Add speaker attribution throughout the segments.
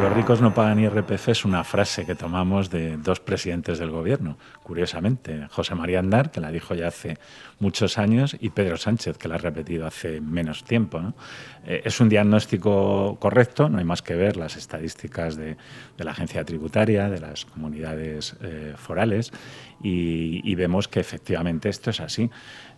Speaker 1: los ricos no pagan IRPF es una frase que tomamos de dos presidentes del gobierno, curiosamente, José María Andar, que la dijo ya hace muchos años, y Pedro Sánchez, que la ha repetido hace menos tiempo. Eh, es un diagnóstico correcto, no hay más que ver las estadísticas de, la agencia tributaria, de las comunidades eh, forales, y, vemos que efectivamente esto es así.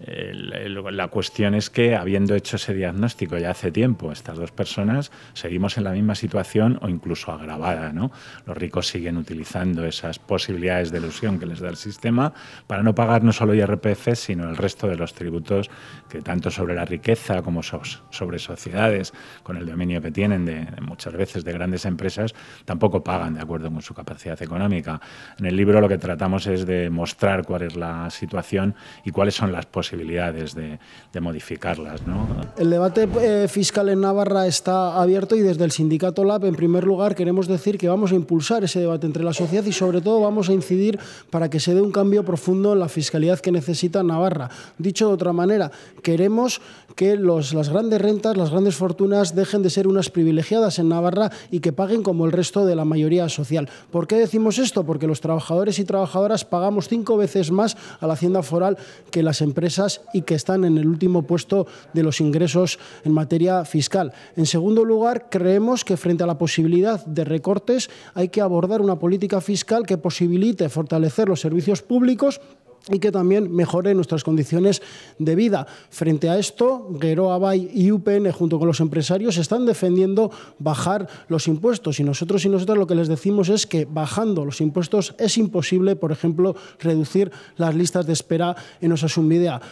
Speaker 1: la, la cuestión es que, habiendo hecho ese diagnóstico ya hace tiempo, estas dos personas, seguimos en la misma situación o incluso incluso agravada. ¿no? Los ricos siguen utilizando esas posibilidades de ilusión que les da el sistema para no pagar no solo IRPF, sino el resto de los tributos que tanto sobre la riqueza como sobre sociedades, con el dominio que tienen de, muchas veces de grandes empresas, tampoco pagan de acuerdo con su capacidad económica. En el libro lo que tratamos es de mostrar cuál es la situación y cuáles son las posibilidades de, modificarlas. ¿no?
Speaker 2: El debate eh, fiscal en Navarra está abierto y desde el sindicato LAB, en primer lugar, lugar, queremos decir que vamos a impulsar ese debate entre la sociedad y, sobre todo, vamos a incidir para que se dé un cambio profundo en la fiscalidad que necesita Navarra. Dicho de otra manera, queremos que los, las grandes rentas, las grandes fortunas dejen de ser unas privilegiadas en Navarra y que paguen como el resto de la mayoría social. ¿Por qué decimos esto? Porque los trabajadores y trabajadoras pagamos cinco veces más a la Hacienda Foral que las empresas y que están en el último puesto de los ingresos en materia fiscal. En segundo lugar, creemos que frente a la posibilidad de recortes, hay que abordar una política fiscal que posibilite fortalecer los servicios públicos y que también mejore nuestras condiciones de vida. Frente a esto, Geroa Abay y UPN, junto con los empresarios, están defendiendo bajar los impuestos. Y nosotros y nosotras lo que les decimos es que bajando los impuestos es imposible, por ejemplo, reducir las listas de espera en
Speaker 1: Osasunbidea.